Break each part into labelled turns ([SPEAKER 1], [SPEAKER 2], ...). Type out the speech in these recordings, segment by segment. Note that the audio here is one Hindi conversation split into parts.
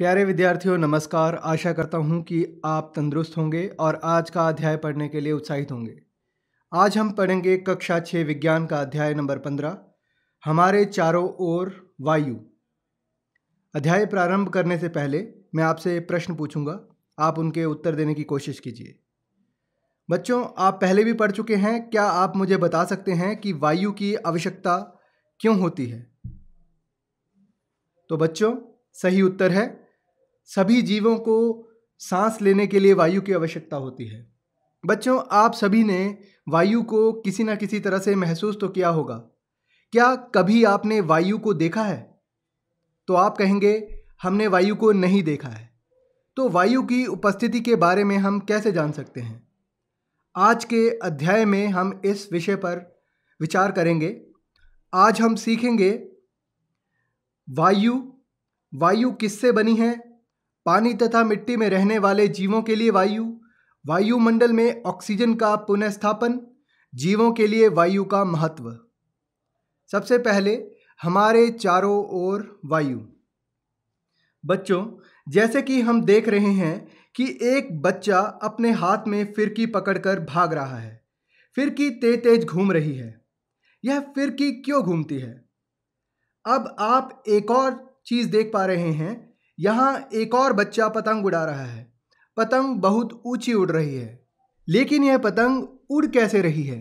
[SPEAKER 1] प्यारे विद्यार्थियों नमस्कार आशा करता हूँ कि आप तंदुरुस्त होंगे और आज का अध्याय पढ़ने के लिए उत्साहित होंगे आज हम पढ़ेंगे कक्षा छः विज्ञान का अध्याय नंबर पंद्रह हमारे चारों ओर वायु अध्याय प्रारंभ करने से पहले मैं आपसे प्रश्न पूछूंगा आप उनके उत्तर देने की कोशिश कीजिए बच्चों आप पहले भी पढ़ चुके हैं क्या आप मुझे बता सकते हैं कि वायु की आवश्यकता क्यों होती है तो बच्चों सही उत्तर है सभी जीवों को सांस लेने के लिए वायु की आवश्यकता होती है बच्चों आप सभी ने वायु को किसी ना किसी तरह से महसूस तो किया होगा क्या कभी आपने वायु को देखा है तो आप कहेंगे हमने वायु को नहीं देखा है तो वायु की उपस्थिति के बारे में हम कैसे जान सकते हैं आज के अध्याय में हम इस विषय पर विचार करेंगे आज हम सीखेंगे वायु वायु किससे बनी है पानी तथा मिट्टी में रहने वाले जीवों के लिए वायु वायुमंडल में ऑक्सीजन का पुनःस्थापन जीवों के लिए वायु का महत्व सबसे पहले हमारे चारों ओर वायु बच्चों जैसे कि हम देख रहे हैं कि एक बच्चा अपने हाथ में फिरकी पकड़कर भाग रहा है फिरकी तेज तेज घूम रही है यह फिरकी क्यों घूमती है अब आप एक और चीज़ देख पा रहे हैं यहाँ एक और बच्चा पतंग उड़ा रहा है पतंग बहुत ऊंची उड़ रही है लेकिन यह पतंग उड़ कैसे रही है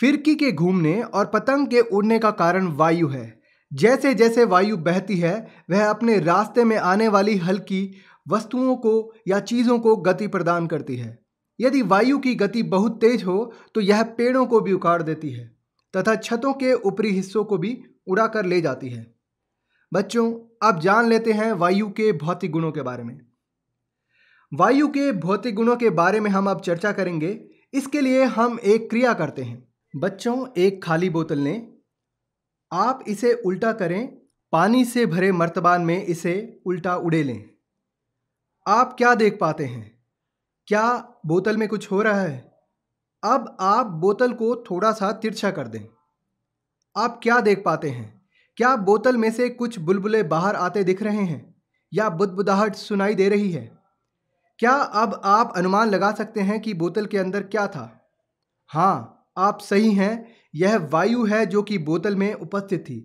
[SPEAKER 1] फिरकी के घूमने और पतंग के उड़ने का कारण वायु है जैसे जैसे वायु बहती है वह अपने रास्ते में आने वाली हल्की वस्तुओं को या चीज़ों को गति प्रदान करती है यदि वायु की गति बहुत तेज हो तो यह पेड़ों को भी उखाड़ देती है तथा छतों के ऊपरी हिस्सों को भी उड़ा कर ले जाती है बच्चों अब जान लेते हैं वायु के भौतिक गुणों के बारे में वायु के भौतिक गुणों के बारे में हम अब चर्चा करेंगे इसके लिए हम एक क्रिया करते हैं बच्चों एक खाली बोतल लें आप इसे उल्टा करें पानी से भरे मर्तबान में इसे उल्टा उड़े लें आप क्या देख पाते हैं क्या बोतल में कुछ हो रहा है अब आप बोतल को थोड़ा सा तिरछा कर दें आप क्या देख पाते हैं क्या बोतल में से कुछ बुलबुले बाहर आते दिख रहे हैं या बुदबुदाहट सुनाई दे रही है क्या अब आप अनुमान लगा सकते हैं कि बोतल के अंदर क्या था हाँ आप सही हैं यह वायु है जो कि बोतल में उपस्थित थी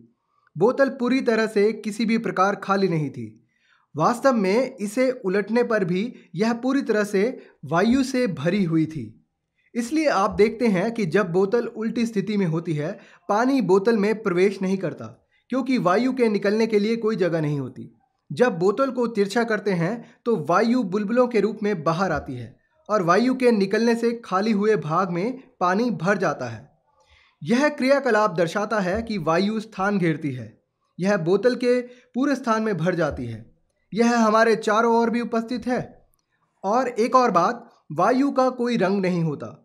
[SPEAKER 1] बोतल पूरी तरह से किसी भी प्रकार खाली नहीं थी वास्तव में इसे उलटने पर भी यह पूरी तरह से वायु से भरी हुई थी इसलिए आप देखते हैं कि जब बोतल उल्टी स्थिति में होती है पानी बोतल में प्रवेश नहीं करता क्योंकि वायु के निकलने के लिए कोई जगह नहीं होती जब बोतल को तिरछा करते हैं तो वायु बुलबुलों के रूप में बाहर आती है और वायु के निकलने से खाली हुए भाग में पानी भर जाता है यह क्रियाकलाप दर्शाता है कि वायु स्थान घेरती है यह बोतल के पूरे स्थान में भर जाती है यह हमारे चारों ओर भी उपस्थित है और एक और बात वायु का कोई रंग नहीं होता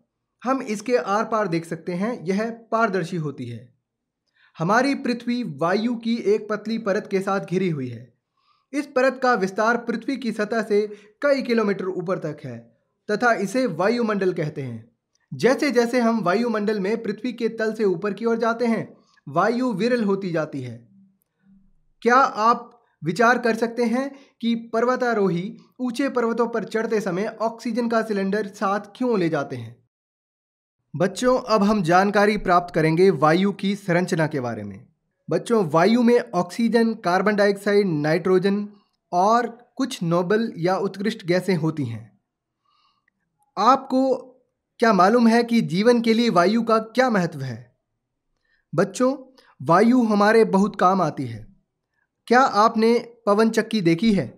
[SPEAKER 1] हम इसके आर पार देख सकते हैं यह पारदर्शी होती है हमारी पृथ्वी वायु की एक पतली परत के साथ घिरी हुई है इस परत का विस्तार पृथ्वी की सतह से कई किलोमीटर ऊपर तक है तथा इसे वायुमंडल कहते हैं जैसे जैसे हम वायुमंडल में पृथ्वी के तल से ऊपर की ओर जाते हैं वायु विरल होती जाती है क्या आप विचार कर सकते हैं कि पर्वतारोही ऊंचे पर्वतों पर चढ़ते समय ऑक्सीजन का सिलेंडर साथ क्यों ले जाते हैं बच्चों अब हम जानकारी प्राप्त करेंगे वायु की संरचना के बारे में बच्चों वायु में ऑक्सीजन कार्बन डाइऑक्साइड नाइट्रोजन और कुछ नोबल या उत्कृष्ट गैसें होती हैं आपको क्या मालूम है कि जीवन के लिए वायु का क्या महत्व है बच्चों वायु हमारे बहुत काम आती है क्या आपने पवन चक्की देखी है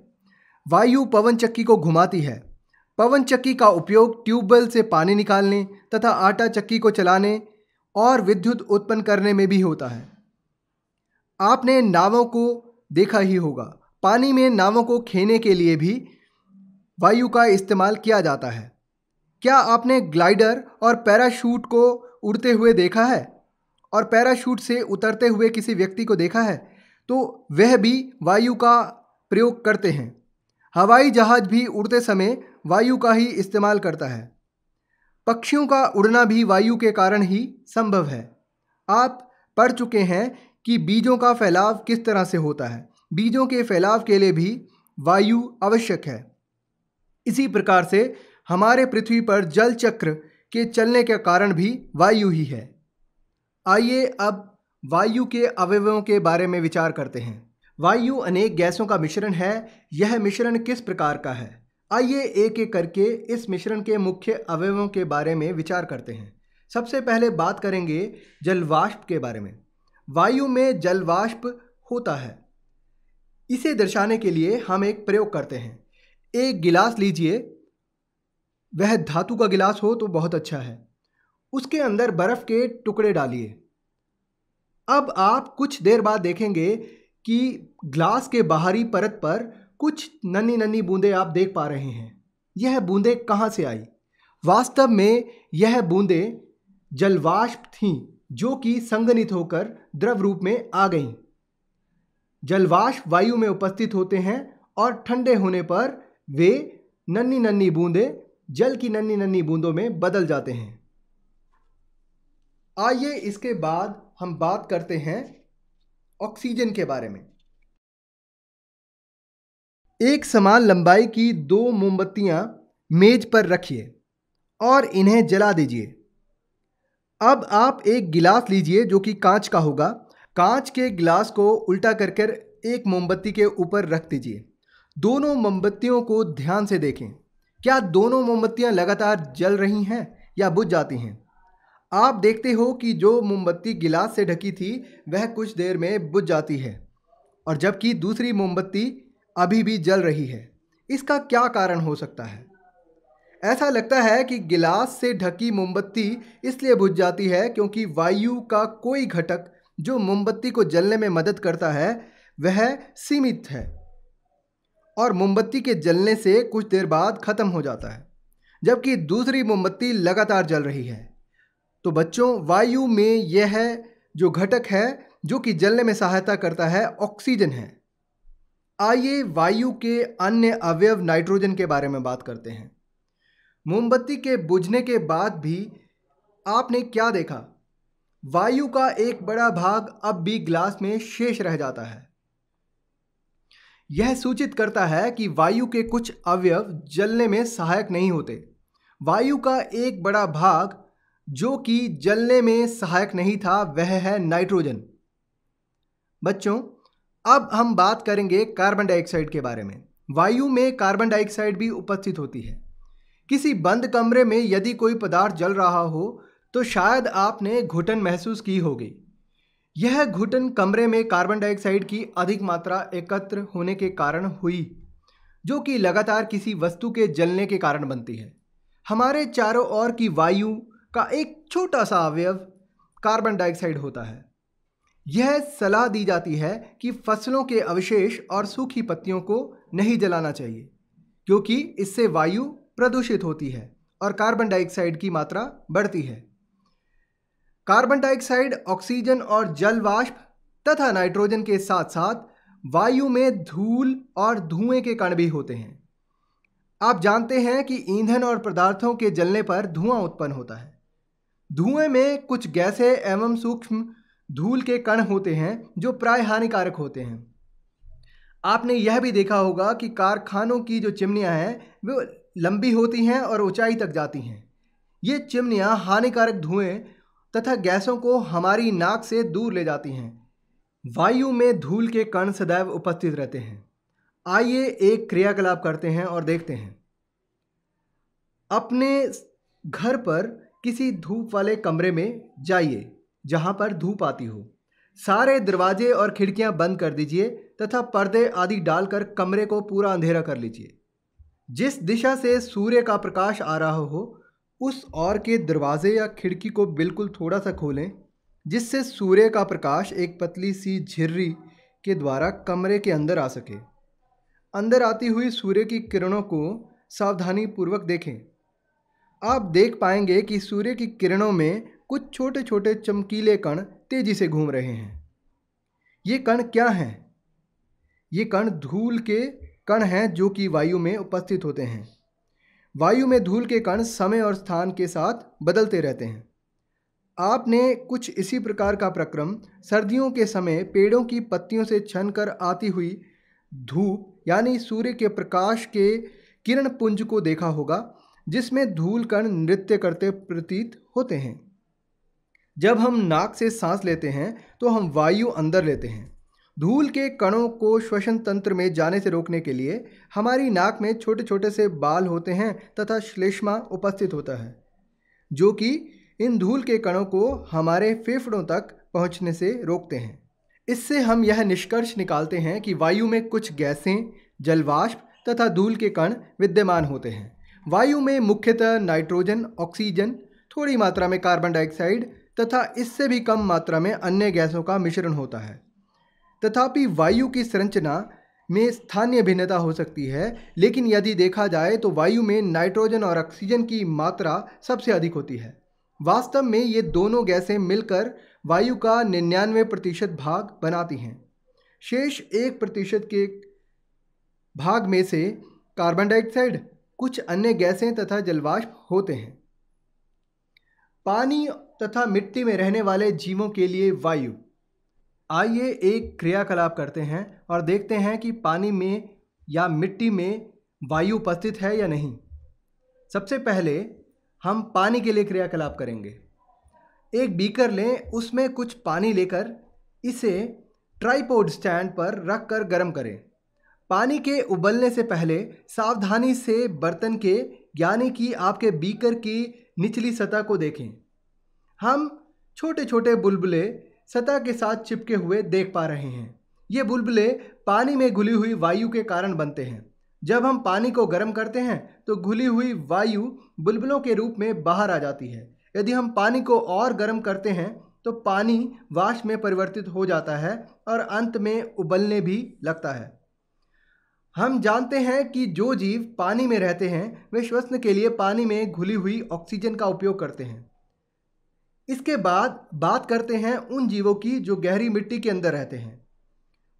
[SPEAKER 1] वायु पवन चक्की को घुमाती है पवन चक्की का उपयोग ट्यूबवेल से पानी निकालने तथा आटा चक्की को चलाने और विद्युत उत्पन्न करने में भी होता है आपने नावों को देखा ही होगा पानी में नावों को खेने के लिए भी वायु का इस्तेमाल किया जाता है क्या आपने ग्लाइडर और पैराशूट को उड़ते हुए देखा है और पैराशूट से उतरते हुए किसी व्यक्ति को देखा है तो वह भी वायु का प्रयोग करते हैं हवाई जहाज भी उड़ते समय वायु का ही इस्तेमाल करता है पक्षियों का उड़ना भी वायु के कारण ही संभव है आप पढ़ चुके हैं कि बीजों का फैलाव किस तरह से होता है बीजों के फैलाव के लिए भी वायु आवश्यक है इसी प्रकार से हमारे पृथ्वी पर जल चक्र के चलने के कारण भी वायु ही है आइए अब वायु के अवयवों के बारे में विचार करते हैं वायु अनेक गैसों का मिश्रण है यह मिश्रण किस प्रकार का है आइए एक एक करके इस मिश्रण के मुख्य अवयवों के बारे में विचार करते हैं सबसे पहले बात करेंगे जलवाष्प के बारे में वायु में जलवाष्प होता है इसे दर्शाने के लिए हम एक प्रयोग करते हैं एक गिलास लीजिए वह धातु का गिलास हो तो बहुत अच्छा है उसके अंदर बर्फ़ के टुकड़े डालिए अब आप कुछ देर बाद देखेंगे कि ग्लास के बाहरी परत पर कुछ नन्ही नन्ही बूंदें आप देख पा रहे हैं यह बूंदें कहाँ से आई वास्तव में यह बूंदें जलवाष्प थीं जो कि संगनित होकर द्रव रूप में आ गईं जलवाष्प वायु में उपस्थित होते हैं और ठंडे होने पर वे नन्ही नन्ही बूंदें जल की नन्ही नन्ही बूंदों में बदल जाते हैं आइए इसके बाद हम बात करते हैं ऑक्सीजन के बारे में एक समान लंबाई की दो मोमबत्तियाँ मेज पर रखिए और इन्हें जला दीजिए अब आप एक गिलास लीजिए जो कि कांच का होगा कांच के गिलास को उल्टा कर कर एक मोमबत्ती के ऊपर रख दीजिए दोनों मोमबत्तियों को ध्यान से देखें क्या दोनों मोमबत्तियाँ लगातार जल रही हैं या बुझ जाती हैं आप देखते हो कि जो मोमबत्ती गिलास से ढकी थी वह कुछ देर में बुझ जाती है और जबकि दूसरी मोमबत्ती अभी भी जल रही है इसका क्या कारण हो सकता है ऐसा लगता है कि गिलास से ढकी मोमबत्ती इसलिए बुझ जाती है क्योंकि वायु का कोई घटक जो मोमबत्ती को जलने में मदद करता है वह सीमित है और मोमबत्ती के जलने से कुछ देर बाद ख़त्म हो जाता है जबकि दूसरी मोमबत्ती लगातार जल रही है तो बच्चों वायु में यह जो घटक है जो कि जलने में सहायता करता है ऑक्सीजन है आइए वायु के अन्य अवयव नाइट्रोजन के बारे में बात करते हैं मोमबत्ती के बुझने के बाद भी आपने क्या देखा वायु का एक बड़ा भाग अब भी ग्लास में शेष रह जाता है यह सूचित करता है कि वायु के कुछ अवयव जलने में सहायक नहीं होते वायु का एक बड़ा भाग जो कि जलने में सहायक नहीं था वह है नाइट्रोजन बच्चों अब हम बात करेंगे कार्बन डाइऑक्साइड के बारे में वायु में कार्बन डाइऑक्साइड भी उपस्थित होती है किसी बंद कमरे में यदि कोई पदार्थ जल रहा हो तो शायद आपने घुटन महसूस की होगी यह घुटन कमरे में कार्बन डाइऑक्साइड की अधिक मात्रा एकत्र होने के कारण हुई जो कि लगातार किसी वस्तु के जलने के कारण बनती है हमारे चारों ओर की वायु का एक छोटा सा अवयव कार्बन डाइऑक्साइड होता है यह सलाह दी जाती है कि फसलों के अवशेष और सूखी पत्तियों को नहीं जलाना चाहिए क्योंकि इससे वायु प्रदूषित होती है और कार्बन डाइऑक्साइड की मात्रा बढ़ती है कार्बन डाइऑक्साइड ऑक्सीजन और जल वाष्प तथा नाइट्रोजन के साथ साथ वायु में धूल और धुएं के कण भी होते हैं आप जानते हैं कि ईंधन और पदार्थों के जलने पर धुआं उत्पन्न होता है धुएं में कुछ गैसें एवं सूक्ष्म धूल के कण होते हैं जो प्राय हानिकारक होते हैं आपने यह भी देखा होगा कि कारखानों की जो चिमनियाँ हैं वे लंबी होती हैं और ऊंचाई तक जाती हैं ये चिमनियाँ हानिकारक धुएं तथा गैसों को हमारी नाक से दूर ले जाती हैं वायु में धूल के कण सदैव उपस्थित रहते हैं आइए एक क्रियाकलाप करते हैं और देखते हैं अपने घर पर किसी धूप वाले कमरे में जाइए जहाँ पर धूप आती हो सारे दरवाजे और खिड़कियाँ बंद कर दीजिए तथा पर्दे आदि डालकर कमरे को पूरा अंधेरा कर लीजिए जिस दिशा से सूर्य का प्रकाश आ रहा हो उस और के दरवाजे या खिड़की को बिल्कुल थोड़ा सा खोलें जिससे सूर्य का प्रकाश एक पतली सी झिर्री के द्वारा कमरे के अंदर आ सके अंदर आती हुई सूर्य की किरणों को सावधानी पूर्वक देखें आप देख पाएंगे कि सूर्य की किरणों में कुछ छोटे छोटे चमकीले कण तेजी से घूम रहे हैं ये कण क्या हैं ये कण धूल के कण हैं जो कि वायु में उपस्थित होते हैं वायु में धूल के कण समय और स्थान के साथ बदलते रहते हैं आपने कुछ इसी प्रकार का प्रक्रम सर्दियों के समय पेड़ों की पत्तियों से छन कर आती हुई धूप यानी सूर्य के प्रकाश के किरण पुंज को देखा होगा जिसमें धूल कण नृत्य करते प्रतीत होते हैं जब हम नाक से सांस लेते हैं तो हम वायु अंदर लेते हैं धूल के कणों को श्वसन तंत्र में जाने से रोकने के लिए हमारी नाक में छोटे छोटे से बाल होते हैं तथा श्लेष्मा उपस्थित होता है जो कि इन धूल के कणों को हमारे फेफड़ों तक पहुंचने से रोकते हैं इससे हम यह निष्कर्ष निकालते हैं कि वायु में कुछ गैसें जलवाष्प तथा धूल के कण विद्यमान होते हैं वायु में मुख्यतः नाइट्रोजन ऑक्सीजन थोड़ी मात्रा में कार्बन डाइऑक्साइड तथा इससे भी कम मात्रा में अन्य गैसों का मिश्रण होता है तथापि वायु की संरचना में स्थानीय भिन्नता हो सकती है लेकिन यदि देखा जाए तो वायु में नाइट्रोजन और ऑक्सीजन की मात्रा सबसे अधिक होती है वास्तव में ये दोनों गैसें मिलकर वायु का निन्यानवे प्रतिशत भाग बनाती हैं शेष एक प्रतिशत के भाग में से कार्बन डाइऑक्साइड कुछ अन्य गैसें तथा जलवाष्प होते हैं पानी तथा मिट्टी में रहने वाले जीवों के लिए वायु आइए एक क्रियाकलाप करते हैं और देखते हैं कि पानी में या मिट्टी में वायु उपस्थित है या नहीं सबसे पहले हम पानी के लिए क्रियाकलाप करेंगे एक बीकर लें उसमें कुछ पानी लेकर इसे ट्राईपोड स्टैंड पर रख कर गर्म करें पानी के उबलने से पहले सावधानी से बर्तन के यानी कि आपके बीकर की निचली सतह को देखें हम छोटे छोटे बुलबुले सतह के साथ चिपके हुए देख पा रहे हैं ये बुलबुले पानी में घुली हुई वायु के कारण बनते हैं जब हम पानी को गर्म करते हैं तो घुली हुई वायु बुलबुलों के रूप में बाहर आ जाती है यदि हम पानी को और गर्म करते हैं तो पानी वाष्प में परिवर्तित हो जाता है और अंत में उबलने भी लगता है हम जानते हैं कि जो जीव पानी में रहते हैं वे श्वसन के लिए पानी में घुली हुई ऑक्सीजन का उपयोग करते हैं इसके बाद बात करते हैं उन जीवों की जो गहरी मिट्टी के अंदर रहते हैं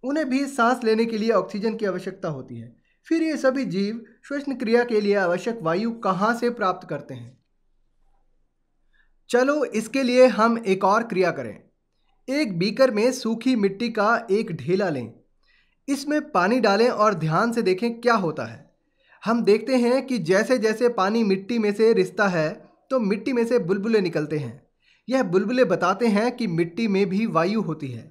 [SPEAKER 1] उन्हें भी सांस लेने के लिए ऑक्सीजन की आवश्यकता होती है फिर ये सभी जीव श्वसन क्रिया के लिए आवश्यक वायु कहाँ से प्राप्त करते हैं चलो इसके लिए हम एक और क्रिया करें एक बीकर में सूखी मिट्टी का एक ढेला लें इसमें पानी डालें और ध्यान से देखें क्या होता है हम देखते हैं कि जैसे जैसे पानी मिट्टी में से रिश्ता है तो मिट्टी में से बुलबुले निकलते हैं यह बुलबुले बताते हैं कि मिट्टी में भी वायु होती है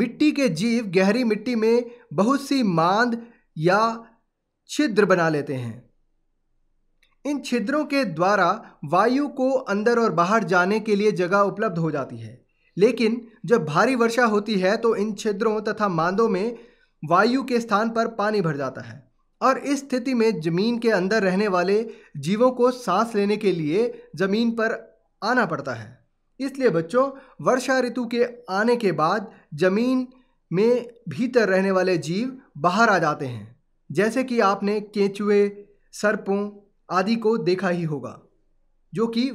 [SPEAKER 1] मिट्टी के जीव गहरी मिट्टी में बहुत सी मांद या छिद्र बना लेते हैं इन छिद्रों के द्वारा वायु को अंदर और बाहर जाने के लिए जगह उपलब्ध हो जाती है लेकिन जब भारी वर्षा होती है तो इन छिद्रों तथा मांदों में वायु के स्थान पर पानी भर जाता है और इस स्थिति में जमीन के अंदर रहने वाले जीवों को सांस लेने के लिए ज़मीन पर आना पड़ता है इसलिए बच्चों वर्षा ऋतु के आने के बाद ज़मीन में भीतर रहने वाले जीव बाहर आ जाते हैं जैसे कि आपने केंचुए सर्पों आदि को देखा ही होगा जो कि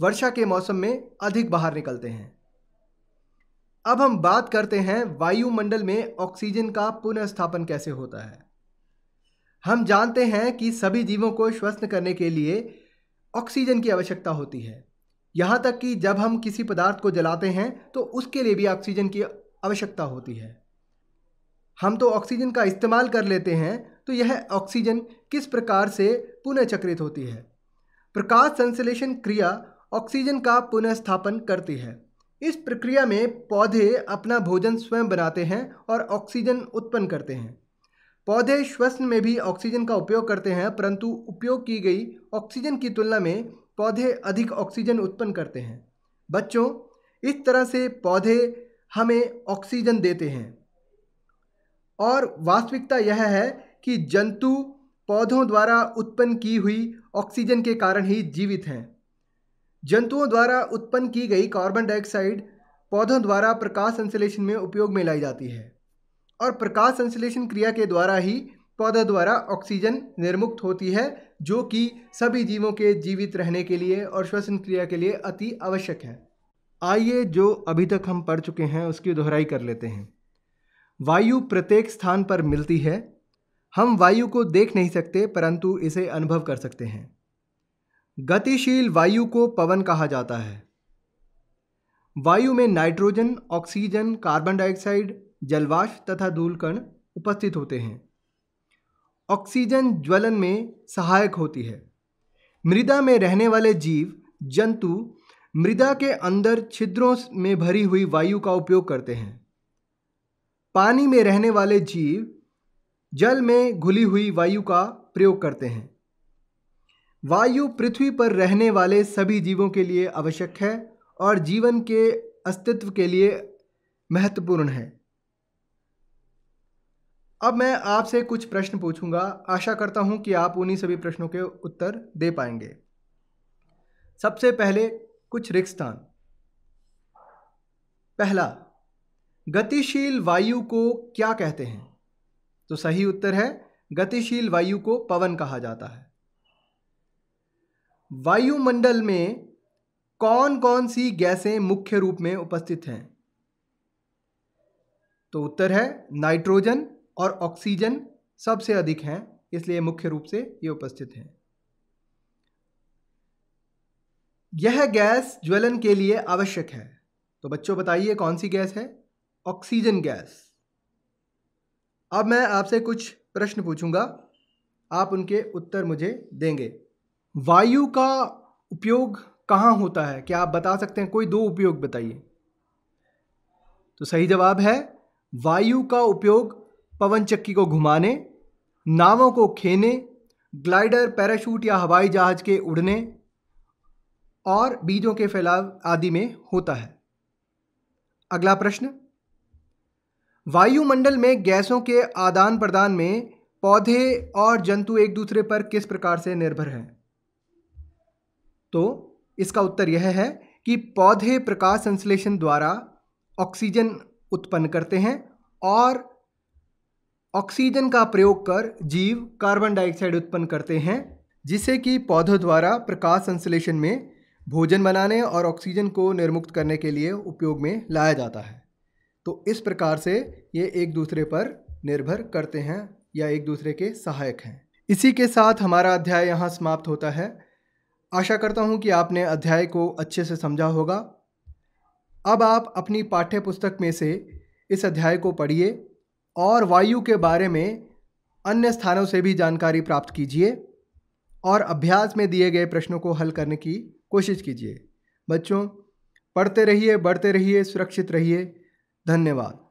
[SPEAKER 1] वर्षा के मौसम में अधिक बाहर निकलते हैं अब हम बात करते हैं वायुमंडल में ऑक्सीजन का पुनर्स्थापन कैसे होता है हम जानते हैं कि सभी जीवों को श्वसन करने के लिए ऑक्सीजन की आवश्यकता होती है यहाँ तक कि जब हम किसी पदार्थ को जलाते हैं तो उसके लिए भी ऑक्सीजन की आवश्यकता होती है हम तो ऑक्सीजन का इस्तेमाल कर लेते हैं तो यह ऑक्सीजन किस प्रकार से पुनः चक्रित होती है प्रकाश संश्लेषण क्रिया ऑक्सीजन का पुनर्स्थापन करती है इस प्रक्रिया में पौधे अपना भोजन स्वयं बनाते हैं और ऑक्सीजन उत्पन्न करते हैं पौधे श्वसन में भी ऑक्सीजन का उपयोग करते हैं परंतु उपयोग की गई ऑक्सीजन की तुलना में पौधे अधिक ऑक्सीजन उत्पन्न करते हैं बच्चों इस तरह से पौधे हमें ऑक्सीजन देते हैं और वास्तविकता यह है कि जंतु पौधों द्वारा उत्पन्न की हुई ऑक्सीजन के कारण ही जीवित हैं जंतुओं द्वारा उत्पन्न की गई कार्बन डाइऑक्साइड पौधों द्वारा प्रकाश संश्लेषण में उपयोग में लाई जाती है और प्रकाश संश्लेषण क्रिया के द्वारा ही पौधों द्वारा ऑक्सीजन निर्मुक्त होती है जो कि सभी जीवों के जीवित रहने के लिए और श्वसन क्रिया के लिए अति आवश्यक है आइए जो अभी तक हम पढ़ चुके हैं उसकी दोहराई कर लेते हैं वायु प्रत्येक स्थान पर मिलती है हम वायु को देख नहीं सकते परंतु इसे अनुभव कर सकते हैं गतिशील वायु को पवन कहा जाता है वायु में नाइट्रोजन ऑक्सीजन कार्बन डाइऑक्साइड जलवाष्प तथा धूलकण उपस्थित होते हैं ऑक्सीजन ज्वलन में सहायक होती है मृदा में रहने वाले जीव जंतु मृदा के अंदर छिद्रों में भरी हुई वायु का उपयोग करते हैं पानी में रहने वाले जीव जल में घुली हुई वायु का प्रयोग करते हैं वायु पृथ्वी पर रहने वाले सभी जीवों के लिए आवश्यक है और जीवन के अस्तित्व के लिए महत्वपूर्ण है अब मैं आपसे कुछ प्रश्न पूछूंगा आशा करता हूं कि आप उन्हीं सभी प्रश्नों के उत्तर दे पाएंगे सबसे पहले कुछ रिक्सतान पहला गतिशील वायु को क्या कहते हैं तो सही उत्तर है गतिशील वायु को पवन कहा जाता है वायुमंडल में कौन कौन सी गैसें मुख्य रूप में उपस्थित हैं तो उत्तर है नाइट्रोजन और ऑक्सीजन सबसे अधिक हैं इसलिए मुख्य रूप से ये उपस्थित हैं यह गैस ज्वलन के लिए आवश्यक है तो बच्चों बताइए कौन सी गैस है ऑक्सीजन गैस अब मैं आपसे कुछ प्रश्न पूछूंगा आप उनके उत्तर मुझे देंगे वायु का उपयोग कहाँ होता है क्या आप बता सकते हैं कोई दो उपयोग बताइए तो सही जवाब है वायु का उपयोग पवन चक्की को घुमाने नावों को खेने ग्लाइडर पैराशूट या हवाई जहाज के उड़ने और बीजों के फैलाव आदि में होता है अगला प्रश्न वायुमंडल में गैसों के आदान प्रदान में पौधे और जंतु एक दूसरे पर किस प्रकार से निर्भर हैं तो इसका उत्तर यह है कि पौधे प्रकाश संश्लेषण द्वारा ऑक्सीजन उत्पन्न करते हैं और ऑक्सीजन का प्रयोग कर जीव कार्बन डाइऑक्साइड उत्पन्न करते हैं जिससे कि पौधों द्वारा प्रकाश संश्लेषण में भोजन बनाने और ऑक्सीजन को निर्मुक्त करने के लिए उपयोग में लाया जाता है तो इस प्रकार से ये एक दूसरे पर निर्भर करते हैं या एक दूसरे के सहायक हैं इसी के साथ हमारा अध्याय यहाँ समाप्त होता है आशा करता हूँ कि आपने अध्याय को अच्छे से समझा होगा अब आप अपनी पाठ्य पुस्तक में से इस अध्याय को पढ़िए और वायु के बारे में अन्य स्थानों से भी जानकारी प्राप्त कीजिए और अभ्यास में दिए गए प्रश्नों को हल करने की कोशिश कीजिए बच्चों पढ़ते रहिए बढ़ते रहिए सुरक्षित रहिए धन्यवाद